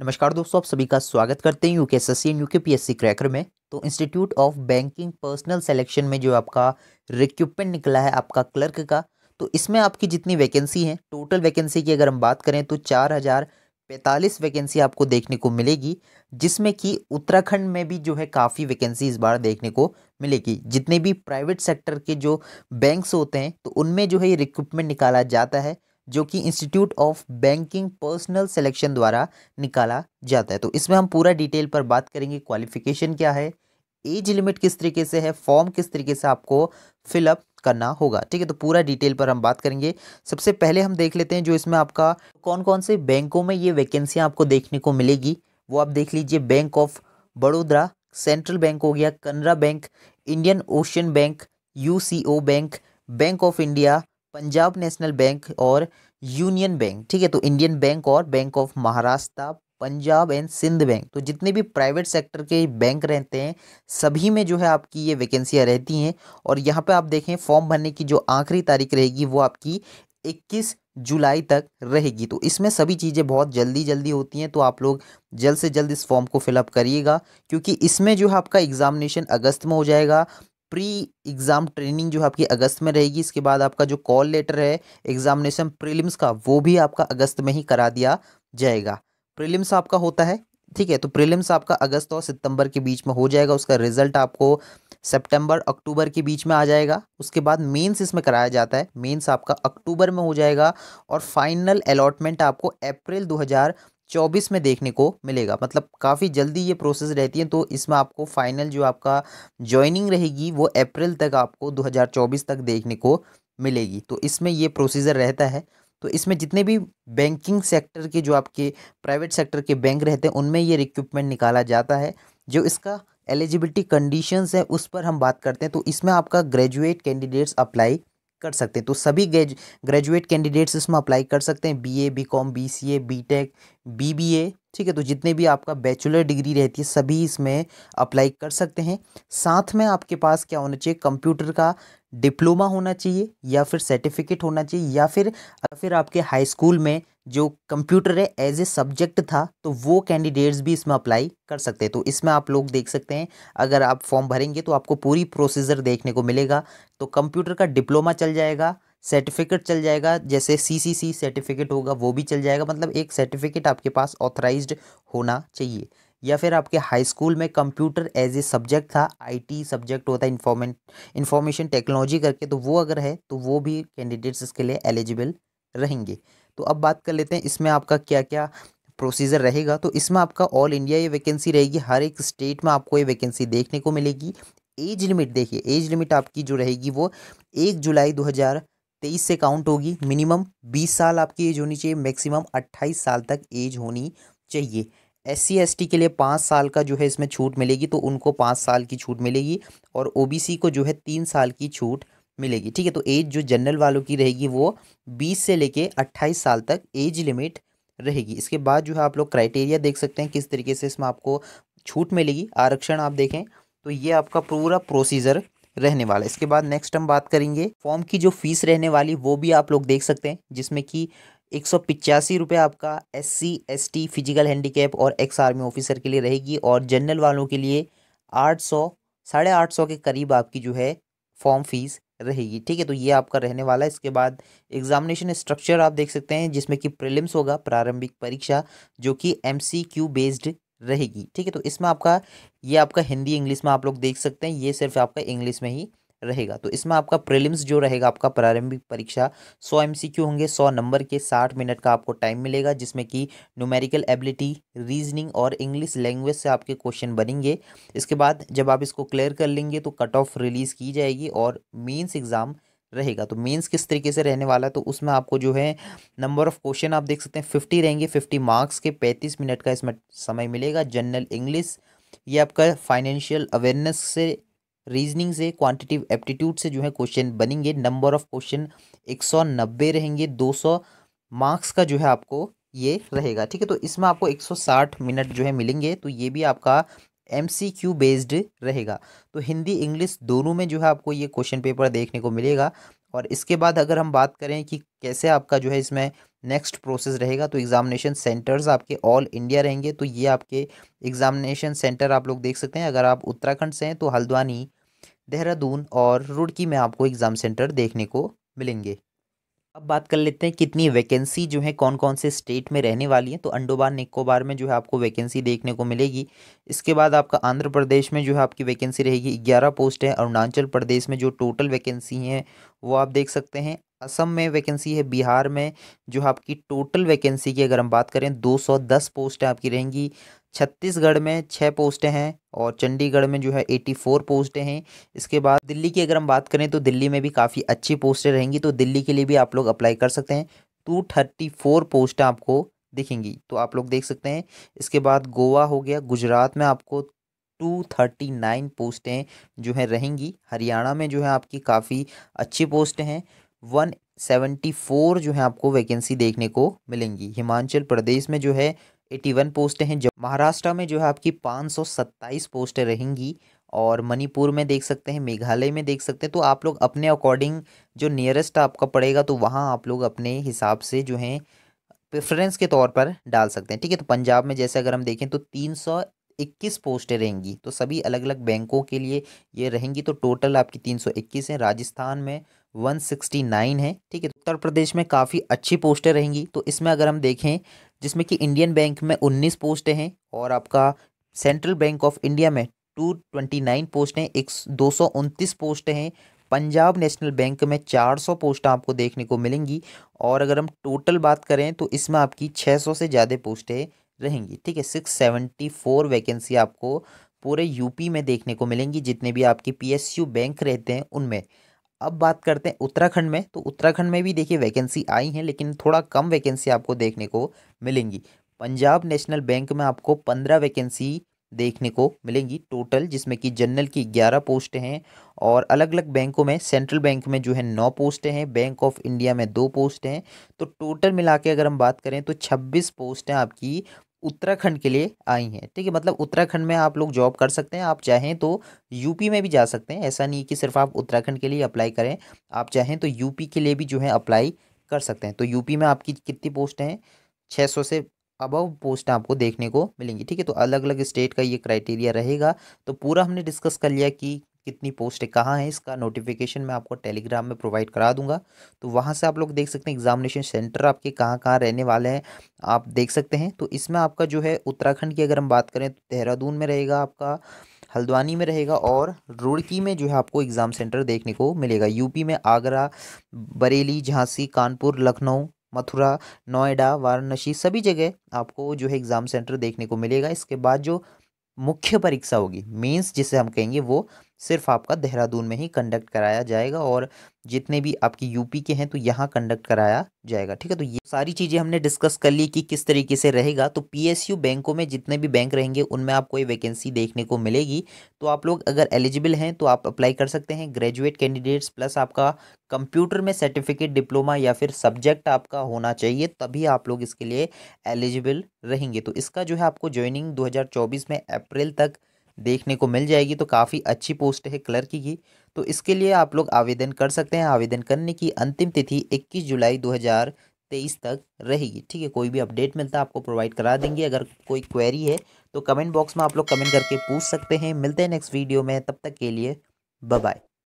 नमस्कार दोस्तों आप सभी का स्वागत करते हैं U K S S C and U K P S C cracker में तो institute of banking personnel selection में जो आपका रिक्यूपमेंट निकला है आपका क्लर्क का तो इसमें आपकी जितनी वैकेंसी है टोटल वैकेंसी की अगर हम बात करें तो चार हज़ार पैंतालीस वैकेंसी आपको देखने को मिलेगी जिसमें कि उत्तराखंड में भी जो है काफ़ी वैकेंसी इस बार देखने को मिलेगी जितने भी प्राइवेट सेक्टर के जो बैंक्स होते हैं तो उनमें जो है ये रिक्रूटमेंट निकाला जाता है जो कि institute of banking personnel selection द्वारा निकाला जाता है तो इसमें हम पूरा डिटेल पर बात करेंगे क्वालिफिकेशन क्या है एज लिमिट किस तरीके से है फॉर्म किस तरीके से आपको फिलअप करना होगा ठीक है तो पूरा डिटेल पर हम बात करेंगे सबसे पहले हम देख लेते हैं जो इसमें आपका कौन कौन से बैंकों में ये वैकेंसियाँ आपको देखने को मिलेगी वो आप देख लीजिए बैंक ऑफ बड़ोदरा सेंट्रल बैंक हो गया Canara bank Indian ocean bank U bank bank of India Punjab national bank और यूनियन बैंक ठीक है तो इंडियन बैंक और bank of Maharashtra Punjab and Sind bank तो जितने भी प्राइवेट सेक्टर के बैंक रहते हैं सभी में जो है आपकी ये वैकेंसियाँ रहती हैं और यहाँ पे आप देखें फॉर्म भरने की जो आखिरी तारीख रहेगी वो आपकी 21 जुलाई तक रहेगी तो इसमें सभी चीज़ें बहुत जल्दी जल्दी होती हैं तो आप लोग जल्द से जल्द इस फॉर्म को फिलअप करिएगा क्योंकि इसमें जो है आपका एग्जामिनेशन अगस्त में हो जाएगा प्री एग्ज़ाम ट्रेनिंग जो है आपकी अगस्त में रहेगी इसके बाद आपका जो कॉल लेटर है एग्जामिनेशन प्रीलिम्स का वो भी आपका अगस्त में ही करा दिया जाएगा प्रीलिम्स आपका होता है ठीक है तो प्रीलिम्स आपका अगस्त और सितंबर के बीच में हो जाएगा उसका रिजल्ट आपको सितंबर अक्टूबर के बीच में आ जाएगा उसके बाद मेंस इसमें कराया जाता है मेंस आपका अक्टूबर में हो जाएगा और फाइनल अलॉटमेंट आपको अप्रैल चौबीस में देखने को मिलेगा मतलब काफ़ी जल्दी ये प्रोसेस रहती है तो इसमें आपको फाइनल जो आपका ज्वाइनिंग रहेगी वो अप्रैल तक आपको 2024 तक देखने को मिलेगी तो इसमें ये प्रोसीजर रहता है तो इसमें जितने भी बैंकिंग सेक्टर के जो आपके प्राइवेट सेक्टर के बैंक रहते हैं उनमें ये रिक्यूपमेंट निकाला जाता है जो इसका एलिजिबिलिटी कंडीशंस है उस पर हम बात करते हैं तो इसमें आपका ग्रेजुएट कैंडिडेट्स अप्लाई कर सकते हैं तो सभी ग्रेजुएट कैंडिडेट्स इसमें अप्लाई कर सकते हैं B A B com B C A B tech B B A ठीक है तो जितने भी आपका बैचलर डिग्री रहती है सभी इसमें अप्लाई कर सकते हैं साथ में आपके पास क्या होना चाहिए कंप्यूटर का डिप्लोमा होना चाहिए या फिर सर्टिफिकेट होना चाहिए या फिर फिर आपके हाई स्कूल में जो कंप्यूटर है एज ए सब्जेक्ट था तो वो कैंडिडेट्स भी इसमें अप्लाई कर सकते हैं तो इसमें आप लोग देख सकते हैं अगर आप फॉर्म भरेंगे तो आपको पूरी प्रोसीजर देखने को मिलेगा तो कंप्यूटर का डिप्लोमा चल जाएगा सर्टिफिकेट चल जाएगा जैसे सी सी सी सर्टिफिकेट होगा वो भी चल जाएगा मतलब एक सर्टिफिकेट आपके पास ऑथराइज्ड होना चाहिए या फिर आपके हाई स्कूल में कंप्यूटर एज ए सब्जेक्ट था आईटी सब्जेक्ट होता है इन्फॉर्मेंट इन्फॉर्मेशन टेक्नोलॉजी करके तो वो अगर है तो वो भी कैंडिडेट्स इसके लिए एलिजिबल रहेंगे तो अब बात कर लेते हैं इसमें आपका क्या क्या प्रोसीजर रहेगा तो इसमें आपका ऑल इंडिया ये वैकेंसी रहेगी हर एक स्टेट में आपको ये वैकेंसी देखने को मिलेगी एज लिमिट देखिए एज लिमिट आपकी जो रहेगी वो एक जुलाई दो हज़ार तेईस से काउंट होगी मिनिमम बीस साल आपकी एज होनी चाहिए मैक्सिमम अट्ठाईस साल तक एज होनी चाहिए एस सी के लिए पाँच साल का जो है इसमें छूट मिलेगी तो उनको पाँच साल की छूट मिलेगी और ओ को जो है तीन साल की छूट मिलेगी ठीक है तो एज जो जनरल वालों की रहेगी वो बीस से लेके अट्ठाईस साल तक एज लिमिट रहेगी इसके बाद जो है आप लोग क्राइटेरिया देख सकते हैं किस तरीके से इसमें आपको छूट मिलेगी आरक्षण आप देखें तो ये आपका पूरा प्रोसीजर रहने वाला है इसके बाद नेक्स्ट हम बात करेंगे फॉर्म की जो फीस रहने वाली वो भी आप लोग देख सकते हैं जिसमें कि एक सौ पिचासी रुपये आपका S C S T physical handicap और एक्स आर्मी ऑफिसर के लिए रहेगी और जनरल वालों के लिए आठ सौ साढ़े आठ सौ के करीब आपकी जो है फॉर्म फीस रहेगी ठीक है तो ये आपका रहने वाला है इसके बाद एग्जामिनेशन स्ट्रक्चर आप देख सकते हैं जिसमें कि प्रिलिम्स होगा प्रारंभिक परीक्षा जो कि क्यू बेस्ड रहेगी ठीक है तो इसमें आपका ये आपका हिंदी इंग्लिश में आप लोग देख सकते हैं ये सिर्फ आपका इंग्लिश में ही रहेगा तो इसमें आपका प्रीलिम्स जो रहेगा आपका प्रारंभिक परीक्षा 100 एमसीक्यू होंगे 100 नंबर के 60 मिनट का आपको टाइम मिलेगा जिसमें कि न्यूमेरिकल एबिलिटी रीजनिंग और इंग्लिश लैंग्वेज से आपके क्वेश्चन बनेंगे इसके बाद जब आप इसको क्लियर कर लेंगे तो कट ऑफ रिलीज़ की जाएगी और मीन्स एग्ज़ाम रहेगा तो मेंस किस तरीके से रहने वाला है तो उसमें आपको जो है नंबर ऑफ क्वेश्चन आप देख सकते हैं फिफ्टी रहेंगे फिफ्टी मार्क्स के पैंतीस मिनट का इसमें समय मिलेगा जनरल इंग्लिश ये आपका फाइनेंशियल अवेयरनेस से रीजनिंग से क्वांटिटिव एप्टीट्यूड से जो है क्वेश्चन बनेंगे नंबर ऑफ क्वेश्चन एक सौ नब्बे रहेंगे दो सौ मार्क्स का जो है आपको ये रहेगा ठीक है तो इसमें आपको एक सौ साठ मिनट जो है मिलेंगे तो ये भी आपका एम सी क्यू बेस्ड रहेगा तो हिंदी इंग्लिश दोनों में जो है आपको ये क्वेश्चन पेपर देखने को मिलेगा और इसके बाद अगर हम बात करें कि कैसे आपका जो है इसमें नेक्स्ट प्रोसेस रहेगा तो एग्जामिनेशन सेंटर्स आपके ऑल इंडिया रहेंगे तो ये आपके एग्जामिनेशन सेंटर आप लोग देख सकते हैं अगर आप उत्तराखंड से हैं तो हल्द्वानी देहरादून और रुड़की में आपको एग्ज़ाम सेंटर देखने को मिलेंगे अब बात कर लेते हैं कितनी वैकेंसी जो है कौन कौन से स्टेट में रहने वाली है तो अंडोबार निकोबार में जो है आपको वैकेंसी देखने को मिलेगी इसके बाद आपका आंध्र प्रदेश में जो है आपकी वैकेंसी रहेगी ग्यारह पोस्ट है अरुणाचल प्रदेश में जो टोटल वैकेंसी हैं वो आप देख सकते हैं असम में वैकेंसी है बिहार में जो आपकी टोटल वैकेंसी की अगर हम बात करें दो पोस्ट आपकी रहेंगी छत्तीसगढ़ में छः पोस्टें हैं और चंडीगढ़ में जो है एटी फोर पोस्टें हैं इसके बाद दिल्ली की अगर हम बात करें तो दिल्ली में भी काफ़ी अच्छी पोस्टें रहेंगी तो दिल्ली के लिए भी आप लोग अप्लाई कर सकते हैं टू थर्टी फोर पोस्टें आपको दिखेंगी तो आप लोग देख सकते हैं इसके बाद गोवा हो गया गुजरात में आपको टू थर्टी नाइन पोस्टें जो है रहेंगी हरियाणा में जो है आपकी काफ़ी अच्छी पोस्ट हैं वन सेवेंटी फोर जो है आपको वैकेंसी देखने को मिलेंगी हिमाचल प्रदेश में जो है एटी वन पोस्टें हैं जब महाराष्ट्र में जो है आपकी पाँच सौ सत्ताईस पोस्टें रहेंगी और मणिपुर में देख सकते हैं मेघालय में देख सकते हैं तो आप लोग अपने अकॉर्डिंग जो नियरेस्ट आपका पड़ेगा तो वहाँ आप लोग अपने हिसाब से जो है प्रेफरेंस के तौर पर डाल सकते हैं ठीक है तो पंजाब में जैसे अगर हम देखें तो तीन सौ इक्कीस पोस्टें रहेंगी तो सभी अलग अलग बैंकों के लिए ये रहेंगी तो टोटल आपकी तीन सौ इक्कीस है राजस्थान में वन सिक्सटी नाइन है ठीक है तो उत्तर प्रदेश में काफ़ी अच्छी पोस्टें रहेंगी तो इसमें अगर हम देखें जिसमें कि इंडियन बैंक में उन्नीस पोस्टें हैं और आपका सेंट्रल बैंक ऑफ इंडिया में टू ट्वेंटी नाइन पोस्टें एक दो सौ उनतीस पोस्ट हैं पंजाब नेशनल बैंक में चार सौ पोस्ट आपको देखने को मिलेंगी और अगर हम टोटल बात करें तो इसमें आपकी छः सौ से ज़्यादा पोस्टें रहेंगी ठीक है सिक्स सेवेंटी फोर वैकेंसी आपको पूरे यूपी में देखने को मिलेंगी जितने भी आपके पीएसयू बैंक रहते हैं उनमें अब बात करते हैं उत्तराखंड में तो उत्तराखंड में भी देखिए वैकेंसी आई हैं लेकिन थोड़ा कम वैकेंसी आपको देखने को मिलेंगी पंजाब नेशनल बैंक में आपको पंद्रह वैकेंसी देखने को मिलेंगी टोटल जिसमें कि जनरल की ग्यारह पोस्ट हैं और अलग अलग बैंकों में सेंट्रल बैंक में जो है नौ पोस्टें हैं बैंक ऑफ इंडिया में दो पोस्ट हैं तो टोटल मिला के अगर हम बात करें तो छब्बीस पोस्टें आपकी उत्तराखंड के लिए आई हैं ठीक है मतलब उत्तराखंड में आप लोग जॉब कर सकते हैं आप चाहें तो यूपी में भी जा सकते हैं ऐसा नहीं कि सिर्फ आप उत्तराखंड के लिए अप्लाई करें आप चाहें तो यूपी के लिए भी जो है अप्लाई कर सकते हैं तो यूपी में आपकी कितनी पोस्ट हैं छः सौ से अबव पोस्ट आपको देखने को मिलेंगी ठीक है तो अलग अलग स्टेट का ये क्राइटेरिया रहेगा तो पूरा हमने डिस्कस कर लिया कि कितनी पोस्ट है कहाँ है इसका नोटिफिकेशन मैं आपको टेलीग्राम में प्रोवाइड करा दूंगा तो वहाँ से आप लोग देख सकते हैं एग्जामिनेशन सेंटर आपके कहाँ कहाँ रहने वाले हैं आप देख सकते हैं तो इसमें आपका जो है उत्तराखंड की अगर हम बात करें तो देहरादून में रहेगा आपका हल्द्वानी में रहेगा और रुड़की में जो है आपको एग्ज़ाम सेंटर देखने को मिलेगा यूपी में आगरा बरेली झांसी कानपुर लखनऊ मथुरा नोएडा वाराणसी सभी जगह आपको जो है एग्ज़ाम सेंटर देखने को मिलेगा इसके बाद जो मुख्य परीक्षा होगी मेंस जिसे हम कहेंगे वो सिर्फ आपका देहरादून में ही कंडक्ट कराया जाएगा और जितने भी आपकी यूपी के हैं तो यहाँ कंडक्ट कराया जाएगा ठीक है तो ये सारी चीज़ें हमने डिस्कस कर ली कि किस तरीके से रहेगा तो पीएसयू बैंकों में जितने भी बैंक रहेंगे उनमें आपको ये वैकेंसी देखने को मिलेगी तो आप लोग अगर एलिजिबल हैं तो आप अप्लाई कर सकते हैं ग्रेजुएट कैंडिडेट्स प्लस आपका कंप्यूटर में सर्टिफिकेट डिप्लोमा या फिर सब्जेक्ट आपका होना चाहिए तभी आप लोग इसके लिए एलिजिबल रहेंगे तो इसका जो है आपको ज्वाइनिंग दो में अप्रैल तक देखने को मिल जाएगी तो काफ़ी अच्छी पोस्ट है क्लर्क की तो इसके लिए आप लोग आवेदन कर सकते हैं आवेदन करने की अंतिम तिथि 21 जुलाई 2023 तक रहेगी ठीक है कोई भी अपडेट मिलता है आपको प्रोवाइड करा देंगे अगर कोई क्वेरी है तो कमेंट बॉक्स में आप लोग कमेंट करके पूछ सकते हैं मिलते हैं नेक्स्ट वीडियो में तब तक के लिए बाय